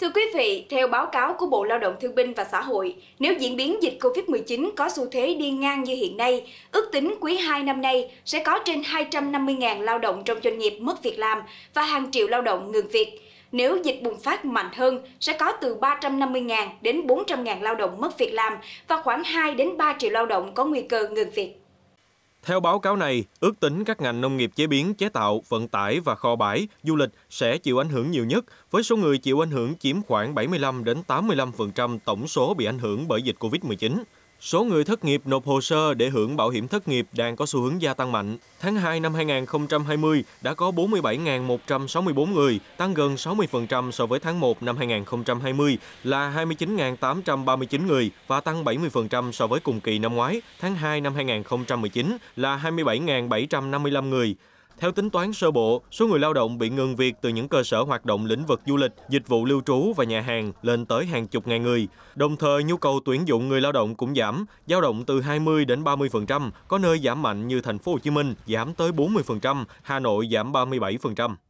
Thưa quý vị, theo báo cáo của Bộ Lao động Thương binh và Xã hội, nếu diễn biến dịch COVID-19 có xu thế đi ngang như hiện nay, ước tính quý 2 năm nay sẽ có trên 250.000 lao động trong doanh nghiệp mất việc làm và hàng triệu lao động ngừng việc. Nếu dịch bùng phát mạnh hơn, sẽ có từ 350.000 đến 400.000 lao động mất việc làm và khoảng 2 đến 3 triệu lao động có nguy cơ ngừng việc. Theo báo cáo này, ước tính các ngành nông nghiệp chế biến, chế tạo, vận tải và kho bãi, du lịch sẽ chịu ảnh hưởng nhiều nhất, với số người chịu ảnh hưởng chiếm khoảng 75 đến 85% tổng số bị ảnh hưởng bởi dịch COVID-19. Số người thất nghiệp nộp hồ sơ để hưởng bảo hiểm thất nghiệp đang có xu hướng gia tăng mạnh. Tháng 2 năm 2020 đã có 47.164 người, tăng gần 60% so với tháng 1 năm 2020 là 29.839 người và tăng 70% so với cùng kỳ năm ngoái, tháng 2 năm 2019 là 27.755 người. Theo tính toán sơ bộ, số người lao động bị ngừng việc từ những cơ sở hoạt động lĩnh vực du lịch, dịch vụ lưu trú và nhà hàng lên tới hàng chục ngàn người. Đồng thời, nhu cầu tuyển dụng người lao động cũng giảm, dao động từ 20 đến 30%, có nơi giảm mạnh như thành phố Hồ Chí Minh giảm tới 40%, Hà Nội giảm 37%.